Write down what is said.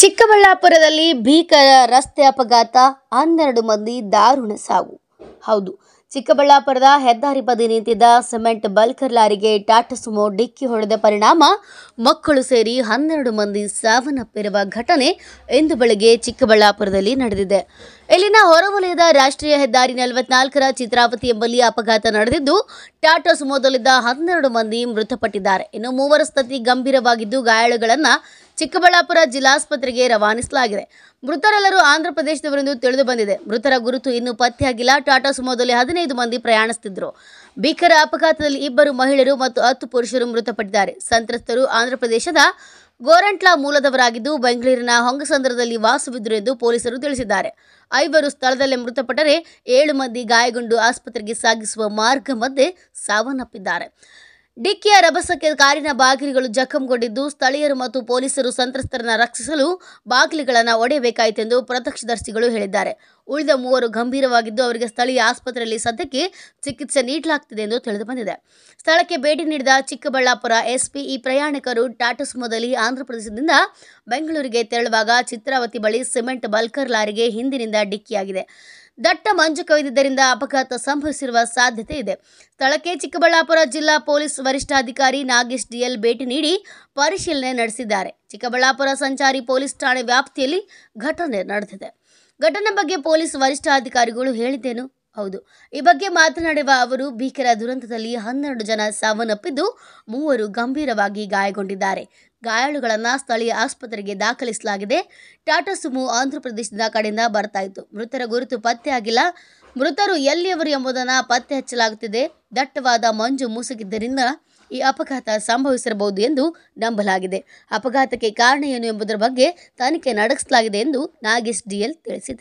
ಚಿಕ್ಕಬಳ್ಳಾಪುರದಲ್ಲಿ ಭೀಕರ ರಸ್ತೆ ಅಪಘಾತ ಹನ್ನೆರಡು ಮಂದಿ ದಾರುಣ ಸಾವು ಹೌದು ಚಿಕ್ಕಬಳ್ಳಾಪುರದ ಹೆದ್ದಾರಿ ಬದಿ ನಿಂತಿದ್ದ ಸಿಮೆಂಟ್ ಬಲ್ಕರ್ ಲಾರಿಗೆ ಟಾಟಾ ಸುಮೋ ಡಿಕ್ಕಿ ಹೊಡೆದ ಪರಿಣಾಮ ಮಕ್ಕಳು ಸೇರಿ ಹನ್ನೆರಡು ಮಂದಿ ಸಾವನ್ನಪ್ಪಿರುವ ಘಟನೆ ಇಂದು ಬೆಳಗ್ಗೆ ಚಿಕ್ಕಬಳ್ಳಾಪುರದಲ್ಲಿ ನಡೆದಿದೆ ಇಲ್ಲಿನ ಹೊರವಲಯದ ರಾಷ್ಟ್ರೀಯ ಹೆದ್ದಾರಿ ನಲವತ್ನಾಲ್ಕರ ಚಿತ್ರಾವತಿ ಎಂಬಲ್ಲಿ ಅಪಘಾತ ನಡೆದಿದ್ದು ಟಾಟಾ ಸುಮೋದಲ್ಲಿದ್ದ ಹನ್ನೆರಡು ಮಂದಿ ಮೃತಪಟ್ಟಿದ್ದಾರೆ ಇನ್ನು ಮೂವರ ಸ್ಥಿತಿ ಗಂಭೀರವಾಗಿದ್ದು ಗಾಯಾಳುಗಳನ್ನು ಚಿಕ್ಕಬಳ್ಳಾಪುರ ಜಿಲ್ಲಾಸ್ಪತ್ರೆಗೆ ರವಾನಿಸಲಾಗಿದೆ ಮೃತರೆಲ್ಲರೂ ಆಂಧ್ರಪ್ರದೇಶದವರೆಂದು ತಿಳಿದು ಬಂದಿದೆ ಮೃತರ ಗುರುತು ಇನ್ನೂ ಪತ್ತೆಯಾಗಿಲ್ಲ ಟಾಟಾ ಸುಮೋದಲ್ಲಿ ಹದಿನೈದು ಹದಿನೈದು ಮಂದಿ ಪ್ರಯಾಣಿಸುತ್ತಿದ್ದರು ಭೀಕರ ಅಪಘಾತದಲ್ಲಿ ಇಬ್ಬರು ಮಹಿಳೆಯರು ಮತ್ತು ಹತ್ತು ಪುರುಷರು ಮೃತಪಟ್ಟಿದ್ದಾರೆ ಸಂತ್ರಸ್ತರು ಆಂಧ್ರಪ್ರದೇಶದ ಗೋರಂಟ್ಲಾ ಮೂಲದವರಾಗಿದ್ದು ಬೆಂಗಳೂರಿನ ಹೊಂಗಸಂದ್ರದಲ್ಲಿ ವಾಸವಿದ್ದರು ಎಂದು ಪೊಲೀಸರು ತಿಳಿಸಿದ್ದಾರೆ ಐವರು ಸ್ಥಳದಲ್ಲೇ ಮೃತಪಟ್ಟರೆ ಏಳು ಮಂದಿ ಗಾಯಗೊಂಡು ಆಸ್ಪತ್ರೆಗೆ ಸಾಗಿಸುವ ಮಾರ್ಗ ಮಧ್ಯೆ ಸಾವನ್ನಪ್ಪಿದ್ದಾರೆ ಡಿಕ್ಕಿಯ ರಭಸಕ್ಕೆ ಕಾರಿನ ಬಾಗಿಲುಗಳು ಜಖಂಗೊಂಡಿದ್ದು ಸ್ಥಳೀಯರು ಮತ್ತು ಪೊಲೀಸರು ಸಂತ್ರಸ್ತರನ್ನು ರಕ್ಷಿಸಲು ಬಾಗಿಲುಗಳನ್ನು ಒಡೆಯಬೇಕಾಯಿತೆಂದು ಪ್ರತ್ಯಕ್ಷದರ್ಶಿಗಳು ಹೇಳಿದ್ದಾರೆ ಉಳಿದ ಮೂವರು ಗಂಭೀರವಾಗಿದ್ದು ಅವರಿಗೆ ಸ್ಥಳೀಯ ಆಸ್ಪತ್ರೆಯಲ್ಲಿ ಸದ್ಯಕ್ಕೆ ಚಿಕಿತ್ಸೆ ನೀಡಲಾಗುತ್ತಿದೆ ಎಂದು ತಿಳಿದುಬಂದಿದೆ ಸ್ಥಳಕ್ಕೆ ಭೇಟಿ ನೀಡಿದ ಚಿಕ್ಕಬಳ್ಳಾಪುರ ಎಸ್ಪಿ ಈ ಪ್ರಯಾಣಿಕರು ಟಾಟಾಸುಮೋದಲ್ಲಿ ಆಂಧ್ರಪ್ರದೇಶದಿಂದ ಬೆಂಗಳೂರಿಗೆ ತೆರಳುವಾಗ ಚಿತ್ರಾವತಿ ಬಳಿ ಸಿಮೆಂಟ್ ಬಲ್ಕರ್ ಲಾರಿಗೆ ಹಿಂದಿನಿಂದ ಡಿಕ್ಕಿಯಾಗಿದೆ ದಟ್ಟ ಮಂಜು ಕವಿದಿದ್ದರಿಂದ ಅಪಘಾತ ಸಂಭವಿಸಿರುವ ಸಾಧ್ಯತೆ ಇದೆ ಸ್ಥಳಕ್ಕೆ ಚಿಕ್ಕಬಳ್ಳಾಪುರ ಜಿಲ್ಲಾ ಪೊಲೀಸ್ ವರಿಷ್ಠಾಧಿಕಾರಿ ನಾಗೇಶ್ ಡಿಎಲ್ ಭೇಟಿ ನೀಡಿ ಪರಿಶೀಲನೆ ನಡೆಸಿದ್ದಾರೆ ಚಿಕ್ಕಬಳ್ಳಾಪುರ ಸಂಚಾರಿ ಪೊಲೀಸ್ ಠಾಣೆ ವ್ಯಾಪ್ತಿಯಲ್ಲಿ ಘಟನೆ ನಡೆದಿದೆ ಘಟನೆ ಬಗ್ಗೆ ಪೊಲೀಸ್ ವರಿಷ್ಠಾಧಿಕಾರಿಗಳು ಹೇಳಿದ್ದೇನು ಹೌದು ಈ ಬಗ್ಗೆ ಮಾತನಾಡಿರುವ ಅವರು ಭೀಕರ ದುರಂತದಲ್ಲಿ ಹನ್ನೆರಡು ಜನ ಸಾವನ್ನಪ್ಪಿದ್ದು ಮೂವರು ಗಂಭೀರವಾಗಿ ಗಾಯಗೊಂಡಿದ್ದಾರೆ ಗಾಯಾಳುಗಳನ್ನು ಸ್ಥಳೀಯ ಆಸ್ಪತ್ರೆಗೆ ದಾಖಲಿಸಲಾಗಿದೆ ಟಾಟಾ ಸುಮು ಆಂಧ್ರಪ್ರದೇಶದ ಕಡೆಯಿಂದ ಬರ್ತಾ ಇತ್ತು ಮೃತರ ಗುರುತು ಪತ್ತೆಯಾಗಿಲ್ಲ ಮೃತರು ಎಲ್ಲಿಯವರು ಎಂಬುದನ್ನು ಪತ್ತೆ ಹಚ್ಚಲಾಗುತ್ತಿದೆ ದಟ್ಟವಾದ ಮಂಜು ಮುಸುಗಿದ್ದರಿಂದ ಈ ಅಪಘಾತ ಸಂಭವಿಸಿರಬಹುದು ಎಂದು ನಂಬಲಾಗಿದೆ ಅಪಘಾತಕ್ಕೆ ಕಾರಣ ಏನು ಎಂಬುದರ ಬಗ್ಗೆ ತನಿಖೆ ನಡೆಸಲಾಗಿದೆ ಎಂದು ನಾಗೇಶ್ ಡಿಎಲ್ ತಿಳಿಸಿದ್ದಾರೆ